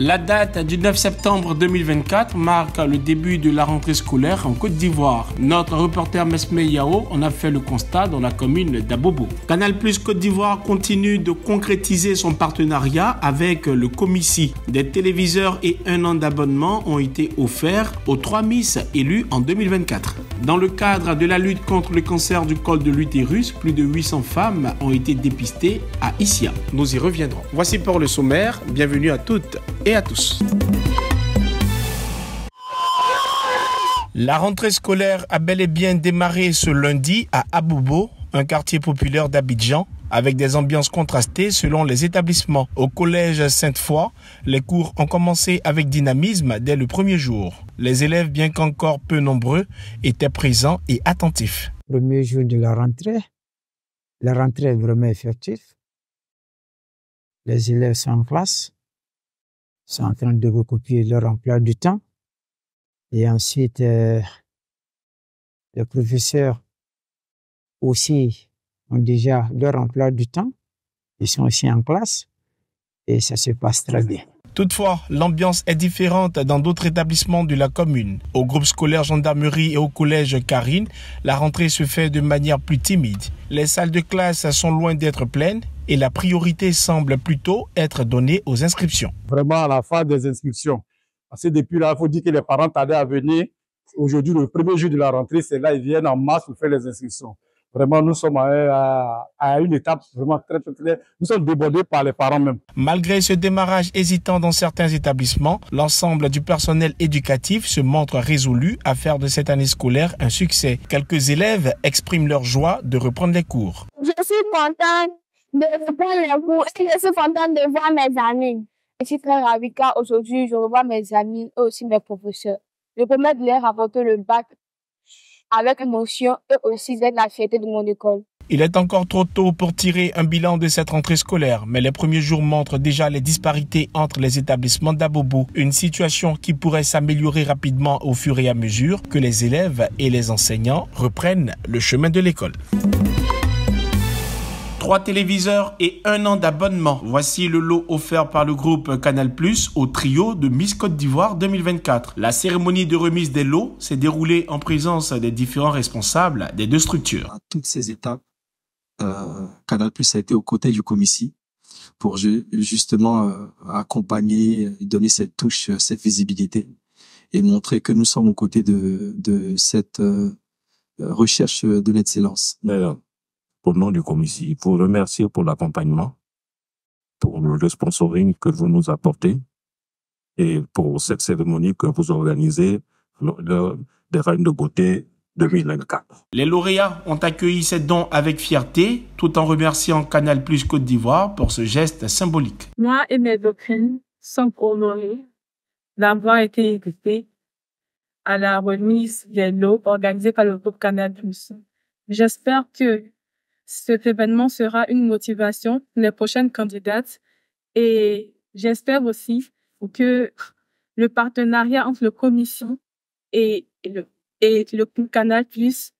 La date du 9 septembre 2024 marque le début de la rentrée scolaire en Côte d'Ivoire. Notre reporter Mesme Yao en a fait le constat dans la commune d'Abobo. Canal Plus Côte d'Ivoire continue de concrétiser son partenariat avec le Comici. Des téléviseurs et un an d'abonnement ont été offerts aux trois Miss élus en 2024. Dans le cadre de la lutte contre le cancer du col de l'utérus, plus de 800 femmes ont été dépistées à Issia. Nous y reviendrons. Voici pour le sommaire. Bienvenue à toutes et à tous. La rentrée scolaire a bel et bien démarré ce lundi à Aboubo, un quartier populaire d'Abidjan, avec des ambiances contrastées selon les établissements. Au collège Sainte-Foy, les cours ont commencé avec dynamisme dès le premier jour. Les élèves, bien qu'encore peu nombreux, étaient présents et attentifs. Premier jour de la rentrée, la rentrée est vraiment effective. Les élèves sont en classe, sont en train de recopier leur emploi du temps. Et ensuite, euh, les professeurs aussi ont déjà leur emploi du temps. Ils sont aussi en classe et ça se passe très bien. Toutefois, l'ambiance est différente dans d'autres établissements de la commune. Au groupe scolaire gendarmerie et au collège Karine, la rentrée se fait de manière plus timide. Les salles de classe sont loin d'être pleines et la priorité semble plutôt être donnée aux inscriptions. Vraiment à la fin des inscriptions. Parce que depuis là, il faut dire que les parents tardaient à venir. Aujourd'hui, le premier jour de la rentrée, c'est là, ils viennent en masse pour faire les inscriptions. Vraiment, nous sommes à, une étape vraiment très, très, très, nous sommes débordés par les parents même. Malgré ce démarrage hésitant dans certains établissements, l'ensemble du personnel éducatif se montre résolu à faire de cette année scolaire un succès. Quelques élèves expriment leur joie de reprendre les cours. Je suis contente de reprendre les cours et je suis contente de voir mes amis. Je suis très ravie car aujourd'hui, je revois mes amis et aussi mes professeurs. Je mettre l'air leur apporter le bac avec émotion eux aussi la fierté de mon école. Il est encore trop tôt pour tirer un bilan de cette rentrée scolaire, mais les premiers jours montrent déjà les disparités entre les établissements d'Abobo, une situation qui pourrait s'améliorer rapidement au fur et à mesure que les élèves et les enseignants reprennent le chemin de l'école trois téléviseurs et un an d'abonnement. Voici le lot offert par le groupe Canal Plus au trio de Miss Côte d'Ivoire 2024. La cérémonie de remise des lots s'est déroulée en présence des différents responsables des deux structures. À toutes ces étapes, euh, Canal Plus a été aux côtés du comité pour justement euh, accompagner, donner cette touche, euh, cette visibilité et montrer que nous sommes aux côtés de, de cette recherche de l'excellence. D'accord au nom du comité, vous remercier pour l'accompagnement, pour le sponsoring que vous nous apportez et pour cette cérémonie que vous organisez lors des Reines de beauté 2024. Les lauréats ont accueilli cette don avec fierté, tout en remerciant Canal Plus Côte d'Ivoire pour ce geste symbolique. Moi et mes doctrines sont honorés d'avoir été invités à la remise des lots organisée par le groupe Canal Plus. J'espère que cet événement sera une motivation pour les prochaines candidates et j'espère aussi que le partenariat entre le commission et le, Canal Plus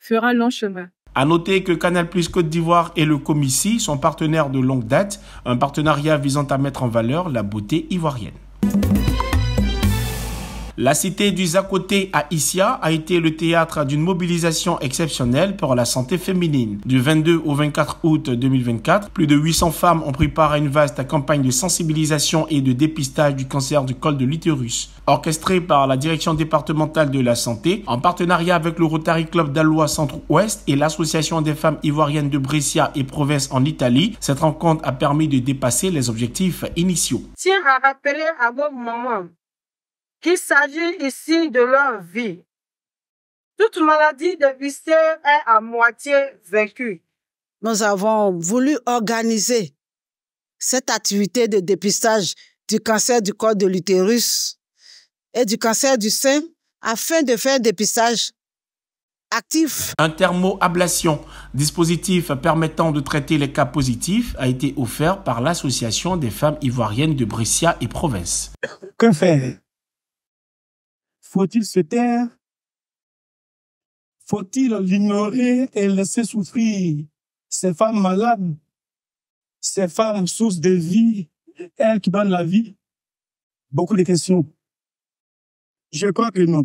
fera long chemin. À noter que Canal Plus Côte d'Ivoire et le Commissie sont partenaires de longue date, un partenariat visant à mettre en valeur la beauté ivoirienne. La cité du Zakoté à Issia a été le théâtre d'une mobilisation exceptionnelle pour la santé féminine. Du 22 au 24 août 2024, plus de 800 femmes ont pris part à une vaste campagne de sensibilisation et de dépistage du cancer du col de l'utérus. Orchestrée par la direction départementale de la santé, en partenariat avec le Rotary Club d'Alois Centre-Ouest et l'association des femmes ivoiriennes de Brescia et Provence en Italie, cette rencontre a permis de dépasser les objectifs initiaux. Tiens à rappeler à vos qu'il s'agit ici de leur vie. Toute maladie de dépistée est à moitié vaincue. Nous avons voulu organiser cette activité de dépistage du cancer du corps de l'utérus et du cancer du sein afin de faire un dépistage actif. Un thermoablation, dispositif permettant de traiter les cas positifs, a été offert par l'Association des femmes ivoiriennes de Brescia et Provence. Que faire faut-il se taire Faut-il l'ignorer et laisser souffrir ces femmes malades, ces femmes sources de vie, elles qui donnent la vie Beaucoup de questions. Je crois que non.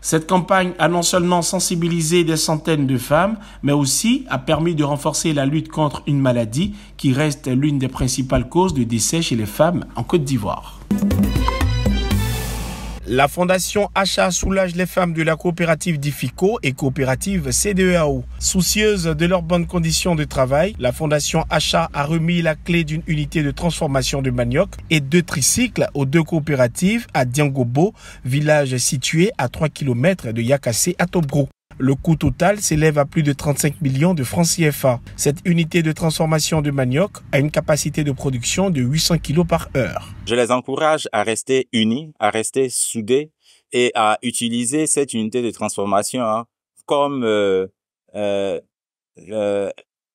Cette campagne a non seulement sensibilisé des centaines de femmes, mais aussi a permis de renforcer la lutte contre une maladie qui reste l'une des principales causes de décès chez les femmes en Côte d'Ivoire. La Fondation Acha soulage les femmes de la coopérative DIFICO et coopérative CDEAO. Soucieuse de leurs bonnes conditions de travail, la Fondation Achat a remis la clé d'une unité de transformation de manioc et deux tricycles aux deux coopératives à Diangobo, village situé à 3 km de Yakassé à Tobro. Le coût total s'élève à plus de 35 millions de francs CFA. Cette unité de transformation de manioc a une capacité de production de 800 kg par heure. Je les encourage à rester unis, à rester soudés et à utiliser cette unité de transformation hein, comme euh, euh, euh,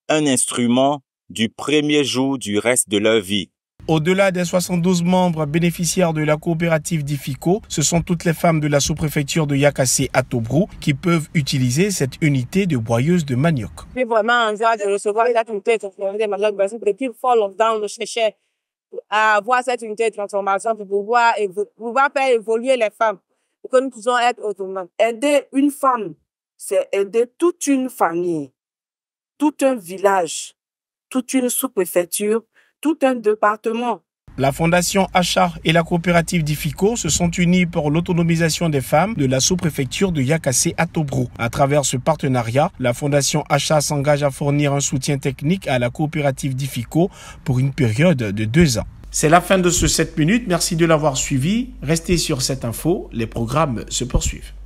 un instrument du premier jour du reste de leur vie. Au-delà des 72 membres bénéficiaires de la coopérative d'IFICO, ce sont toutes les femmes de la sous-préfecture de Yakassé à Tobrou qui peuvent utiliser cette unité de broyeuse de manioc. J'ai vraiment envie de recevoir cette unité de transformation de manioc parce que depuis fort dans le cherchait à avoir cette unité de transformation pour pouvoir, pouvoir faire évoluer les femmes, pour que nous puissions être autonomes. Aider une femme, c'est aider toute une famille, tout un village, toute une sous-préfecture tout un département. La Fondation Achar et la coopérative d'Ifico se sont unies pour l'autonomisation des femmes de la sous-préfecture de Yakassé atobro À travers ce partenariat, la Fondation Achat s'engage à fournir un soutien technique à la coopérative d'Ifico pour une période de deux ans. C'est la fin de ce 7 minutes. Merci de l'avoir suivi. Restez sur cette info. Les programmes se poursuivent.